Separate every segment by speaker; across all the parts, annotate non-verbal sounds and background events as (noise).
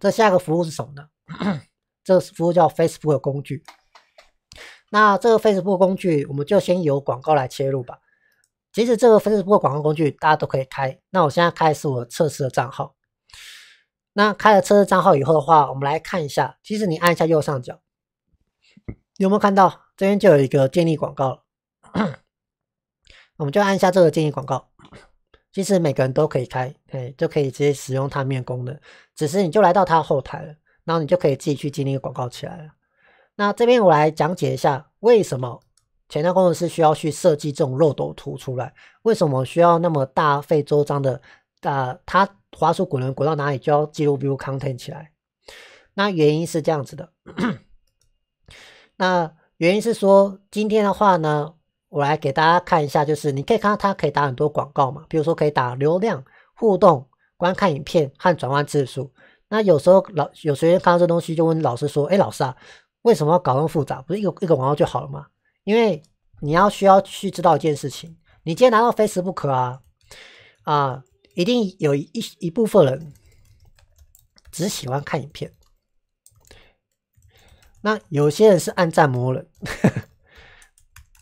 Speaker 1: 这下一个服务是什么呢？(coughs) 这个服务叫 Facebook 工具。那这个 Facebook 工具，我们就先由广告来切入吧。其实这个 Facebook 广告工具，大家都可以开。那我现在开的是我测试的账号。那开了测试账号以后的话，我们来看一下。其实你按一下右上角，有没有看到这边就有一个建立广告了？(coughs) 我们就按一下这个建议广告。其实每个人都可以开，哎，就可以直接使用他面功能，只是你就来到他后台了，然后你就可以自己去建立广告起来了。那这边我来讲解一下，为什么前端工程师需要去设计这种漏斗图出来？为什么需要那么大费周章的？呃，他滑出滚轮滚到哪里就要记录，比如 content 起来。那原因是这样子的。(coughs) 那原因是说，今天的话呢？我来给大家看一下，就是你可以看到它可以打很多广告嘛，比如说可以打流量、互动、观看影片和转换次数。那有时候老有学员看到这东西就问老师说：“哎，老师啊，为什么要搞那么复杂？不是一个一个广告就好了嘛？”因为你要需要去知道一件事情，你今天拿到 Facebook 啊啊，一定有一一部分人只喜欢看影片，那有些人是暗战魔了。(laughs)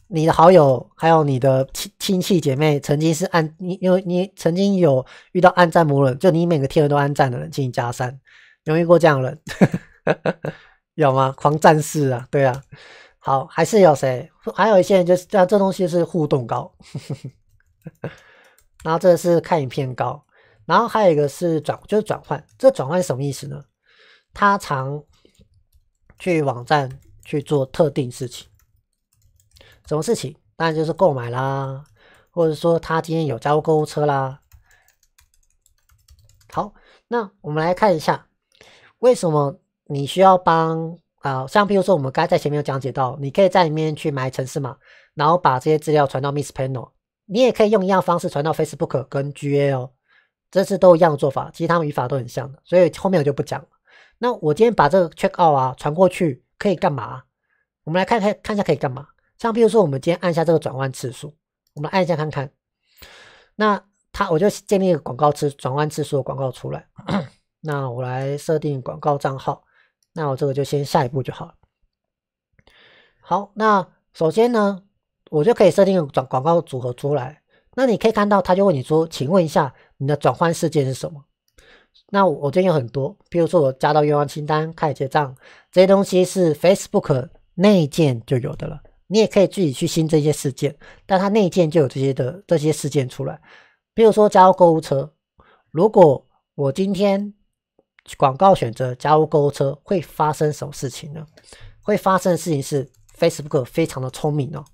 Speaker 1: 你的好友，还有你的亲亲戚姐妹，曾经是按你，因为你曾经有遇到暗战魔人，就你每个贴文都暗战的人进行加三，容易过这样的人 (laughs) 有吗？狂战士啊，对啊，好还是有谁？还有一些人就是这东西是互动高，(laughs) 然后这是看影片高，然后还有一个是转就是转换，这转换是什么意思呢？他常去网站去做特定事情。什么事情？当然就是购买啦，或者说他今天有加入购物车啦。好，那我们来看一下，为什么你需要帮啊？像比如说，我们刚才在前面有讲解到，你可以在里面去买城市码，然后把这些资料传到 Miss Panel。你也可以用一样方式传到 Facebook 跟 GA 哦，这次都一样的做法，其实他们语法都很像的，所以后面我就不讲了。那我今天把这个 Check Out 啊传过去，可以干嘛？我们来看看看一下可以干嘛。像比如说，我们今天按下这个转换次数，我们按一下看看。那它我就建立一个广告次转换次数的广告出来。那我来设定广告账号。那我这个就先下一步就好了。好，那首先呢，我就可以设定转广告组合出来。那你可以看到，他就问你说：“请问一下，你的转换事件是什么？”那我这边有很多，比如说我加到愿望清单、开结账这些东西是 Facebook 内建就有的了。你也可以自己去新增一些事件，但它内建就有这些的这些事件出来。比如说加入购物车，如果我今天广告选择加入购物车，会发生什么事情呢？会发生的事情是 Facebook 非常的聪明哦。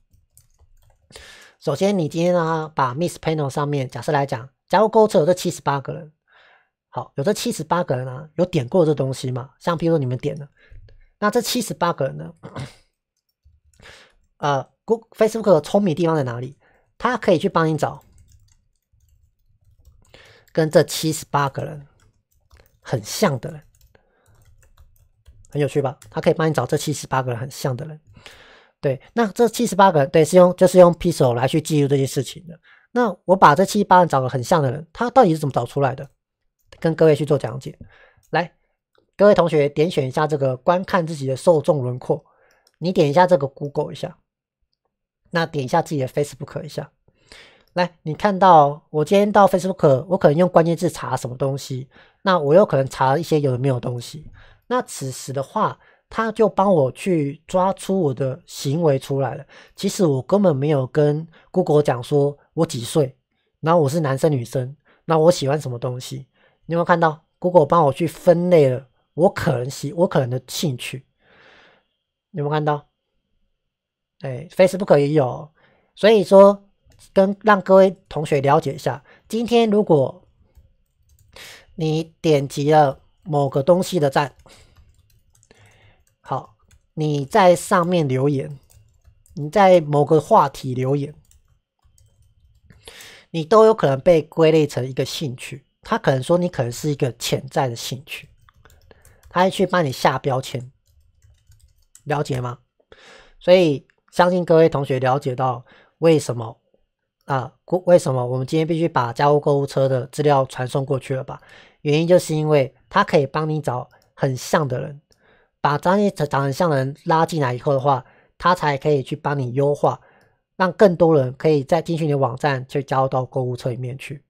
Speaker 1: 首先，你今天呢它把 Miss Panel 上面，假设来讲加入购物车有这七十八个人，好，有这七十八个人呢，有点过这东西嘛？像比如说你们点了，那这七十八个人呢？呃，Google、Facebook 聪明地方在哪里？它可以去帮你找跟这七十八个人很像的人，很有趣吧？它可以帮你找这七十八个人很像的人。对，那这七十八个人对，是用就是用 Pixel 来去记录这些事情的。那我把这七十八人找个很像的人，他到底是怎么找出来的？跟各位去做讲解。来，各位同学点选一下这个观看自己的受众轮廓，你点一下这个 Google 一下。那点一下自己的 Facebook 一下，来，你看到我今天到 Facebook，我可能用关键字查什么东西，那我又可能查一些有的没有东西。那此时的话，他就帮我去抓出我的行为出来了。其实我根本没有跟 Google 讲说我几岁，然后我是男生女生，那我喜欢什么东西？你有没有看到 Google 帮我去分类了我可能喜我可能的兴趣？有没有看到？对，Facebook 也有，所以说，跟让各位同学了解一下，今天如果你点击了某个东西的赞，好，你在上面留言，你在某个话题留言，你都有可能被归类成一个兴趣，他可能说你可能是一个潜在的兴趣，他会去帮你下标签，了解吗？所以。相信各位同学了解到为什么啊？为什么我们今天必须把加入购物车的资料传送过去了吧？原因就是因为它可以帮你找很像的人，把长得长得很像的人拉进来以后的话，它才可以去帮你优化，让更多人可以在进去你的网站去加入到购物车里面去。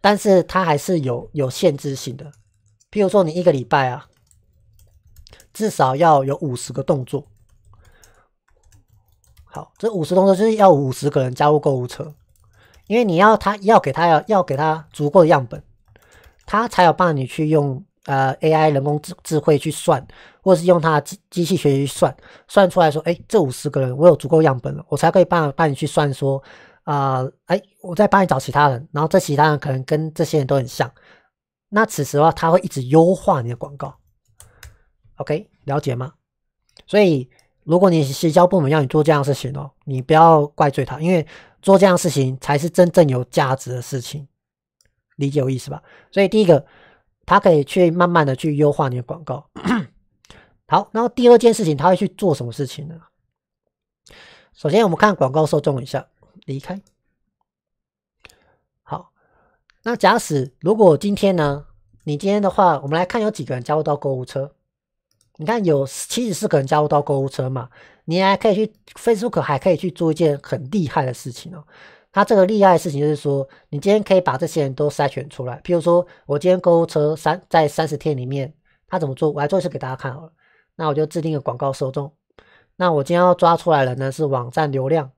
Speaker 1: 但是它还是有有限制性的，比如说你一个礼拜啊，至少要有五十个动作。好，这五十通车就是要五十个人加入购物车，因为你要他要给他要要给他足够的样本，他才有帮你去用呃 AI 人工智智慧去算，或者是用他机机器学习算，算出来说，哎，这五十个人我有足够样本了，我才可以帮帮你去算说，啊，哎，我再帮你找其他人，然后这其他人可能跟这些人都很像，那此时的话，他会一直优化你的广告，OK，了解吗？所以。如果你社交部门要你做这样事情哦，你不要怪罪他，因为做这样事情才是真正有价值的事情，理解我意思吧？所以第一个，他可以去慢慢的去优化你的广告。(coughs) 好，然后第二件事情，他会去做什么事情呢？首先我们看广告受众一下，离开。好，那假使如果今天呢，你今天的话，我们来看有几个人加入到购物车。你看，有七十四个人加入到购物车嘛？你还可以去 Facebook，还可以去做一件很厉害的事情哦。它这个厉害的事情就是说，你今天可以把这些人都筛选出来。譬如说，我今天购物车三在三十天里面，他怎么做？我来做一次给大家看好了。那我就制定一个广告受众。那我今天要抓出来人呢是网站流量。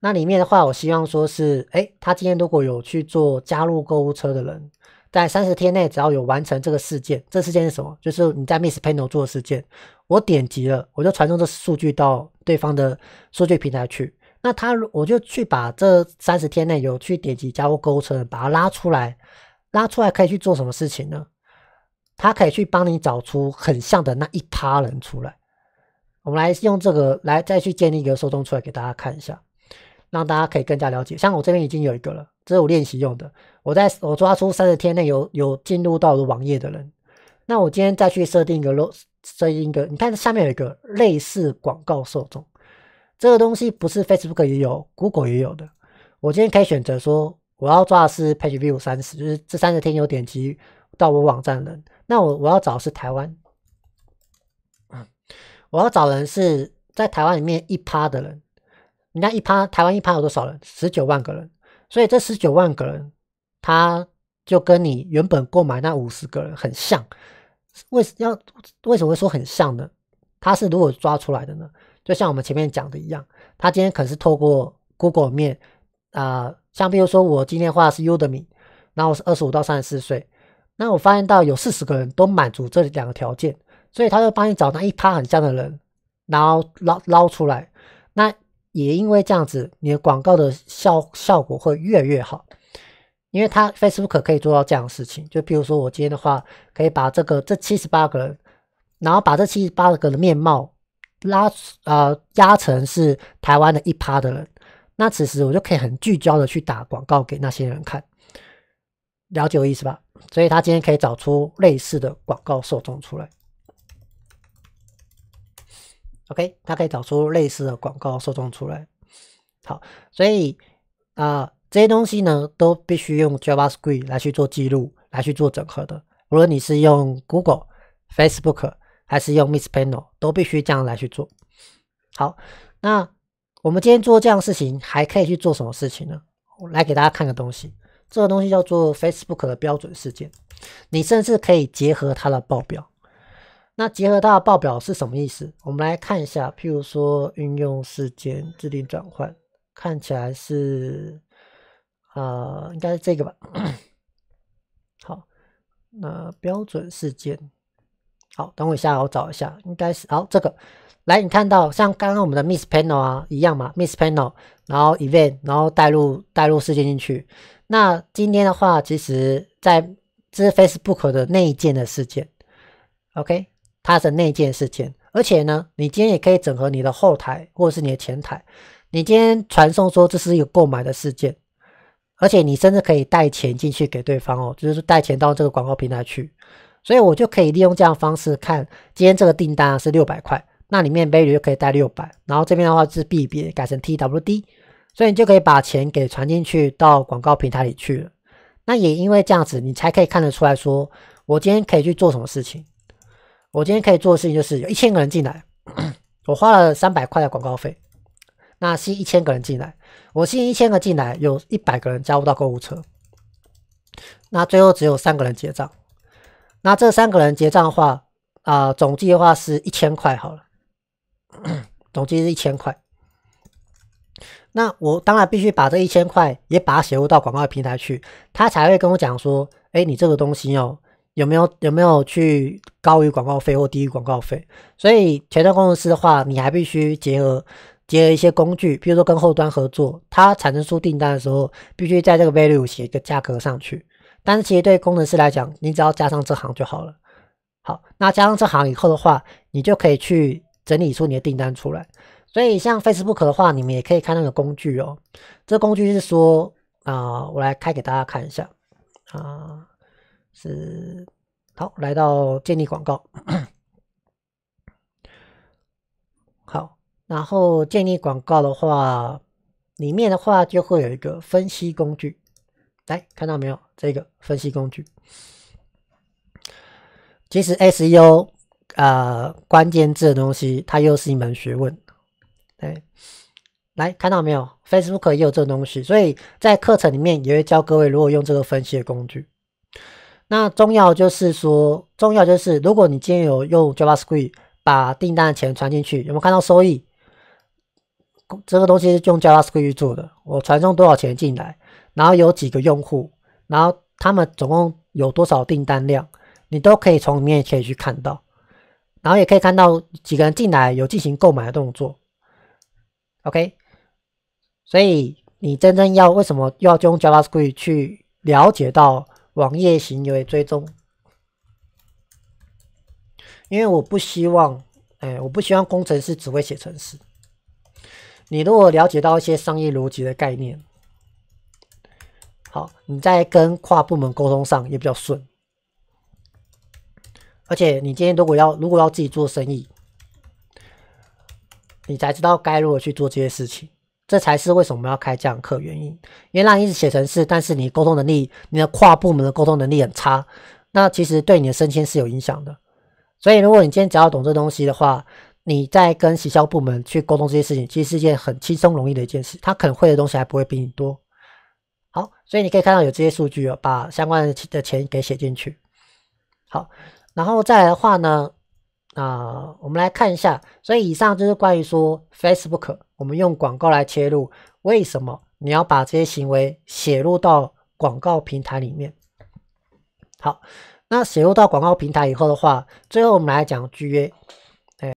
Speaker 1: 那里面的话，我希望说是，哎，他今天如果有去做加入购物车的人。在三十天内，只要有完成这个事件，这事件是什么？就是你在 Miss Panel 做的事件，我点击了，我就传送这数据到对方的数据平台去。那他，我就去把这三十天内有去点击加入购物车的，把它拉出来。拉出来可以去做什么事情呢？他可以去帮你找出很像的那一他人出来。我们来用这个来再去建立一个受众出来给大家看一下。让大家可以更加了解，像我这边已经有一个了，这是我练习用的。我在我抓出三十天内有有进入到我的网页的人，那我今天再去设定一个 o 漏，设定一个，你看下面有一个类似广告受众，这个东西不是 Facebook 也有，Google 也有的。我今天可以选择说，我要抓的是 Page View 三十，就是这三十天有点击到我网站人。那我我要找是台湾，我要找人是在台湾里面一趴的人。人家一趴，台湾一趴有多少人？十九万个人。所以这十九万个人，他就跟你原本购买那五十个人很像。为什要为什么会说很像呢？他是如何抓出来的呢？就像我们前面讲的一样，他今天可是透过 Google 面啊，像比如说我今天画的是 Udemy，我是二十五到三十四岁，那我发现到有四十个人都满足这两个条件，所以他就帮你找那一趴很像的人，然后捞捞出来。那也因为这样子，你的广告的效效果会越来越好，因为他 Facebook 可以做到这样的事情，就比如说我今天的话，可以把这个这七十八个人，然后把这七十八个的面貌拉呃压成是台湾的一趴的人，那此时我就可以很聚焦的去打广告给那些人看，了解我意思吧？所以他今天可以找出类似的广告受众出来。OK，它可以找出类似的广告受众出来。好，所以啊，这些东西呢，都必须用 JavaScript 来去做记录，来去做整合的。无论你是用 Google、Facebook 还是用 Mixpanel，都必须这样来去做。好，那我们今天做这样事情，还可以去做什么事情呢？我来给大家看个东西，这个东西叫做 Facebook 的标准事件。你甚至可以结合它的报表。那结合到的报表是什么意思？我们来看一下，譬如说运用事件制定转换，看起来是，呃，应该是这个吧。好，那标准事件，好，等我一下，我找一下，应该是好这个。来，你看到像刚刚我们的 Miss Panel 啊一样嘛，Miss Panel，然后 Event，然后带入带入事件进去。那今天的话，其实在这是 Facebook 的内建的事件，OK。它生那件事件。而且呢，你今天也可以整合你的后台或者是你的前台，你今天传送说这是一个购买的事件，而且你甚至可以带钱进去给对方哦，就是带钱到这个广告平台去，所以我就可以利用这样方式看今天这个订单是六百块，那里面贝率就可以带六百，然后这边的话是 B B 改成 T W D，所以你就可以把钱给传进去到广告平台里去，那也因为这样子，你才可以看得出来说我今天可以去做什么事情。我今天可以做的事情就是有一千个人进来，我花了三百块的广告费，那吸一千个人进来，我吸引一千个进来，有一百个人加入到购物车，那最后只有三个人结账，那这三个人结账的话，啊，总计的话是一千块好了，总计是一千块，那我当然必须把这一千块也把它写入到广告平台去，他才会跟我讲说，哎，你这个东西哦。有没有有没有去高于广告费或低于广告费？所以前端工程师的话，你还必须结合结合一些工具，比如说跟后端合作，它产生出订单的时候，必须在这个 value 写一个价格上去。但是其实对工程师来讲，你只要加上这行就好了。好，那加上这行以后的话，你就可以去整理出你的订单出来。所以像 Facebook 的话，你们也可以看那个工具哦。这工具是说啊，我来开给大家看一下啊。是好，来到建立广告。好，然后建立广告的话，里面的话就会有一个分析工具，来看到没有？这个分析工具，其实 SEO 啊，关键字的东西，它又是一门学问。哎，来看到没有？Facebook 也有这东西，所以在课程里面也会教各位如何用这个分析的工具。那重要就是说，重要就是，如果你今天有用 Java Script 把订单的钱传进去，有没有看到收益？这个东西是用 Java Script 做的，我传送多少钱进来，然后有几个用户，然后他们总共有多少订单量，你都可以从里面可以去看到，然后也可以看到几个人进来有进行购买的动作。OK，所以你真正要为什么要用 Java Script 去了解到？网页行为追踪，因为我不希望，哎，我不希望工程师只会写程式。你如果了解到一些商业逻辑的概念，好，你在跟跨部门沟通上也比较顺。而且，你今天如果要，如果要自己做生意，你才知道该如何去做这些事情。这才是为什么要开这样课原因，因来你一直写成是，但是你沟通能力，你的跨部门的沟通能力很差，那其实对你的升迁是有影响的。所以如果你今天只要懂这东西的话，你在跟直销部门去沟通这些事情，其实是一件很轻松容易的一件事。他可能会的东西还不会比你多。好，所以你可以看到有这些数据哦，把相关的钱给写进去。好，然后再来的话呢？那我们来看一下，所以以上就是关于说 Facebook，我们用广告来切入，为什么你要把这些行为写入到广告平台里面？好，那写入到广告平台以后的话，最后我们来讲 GA。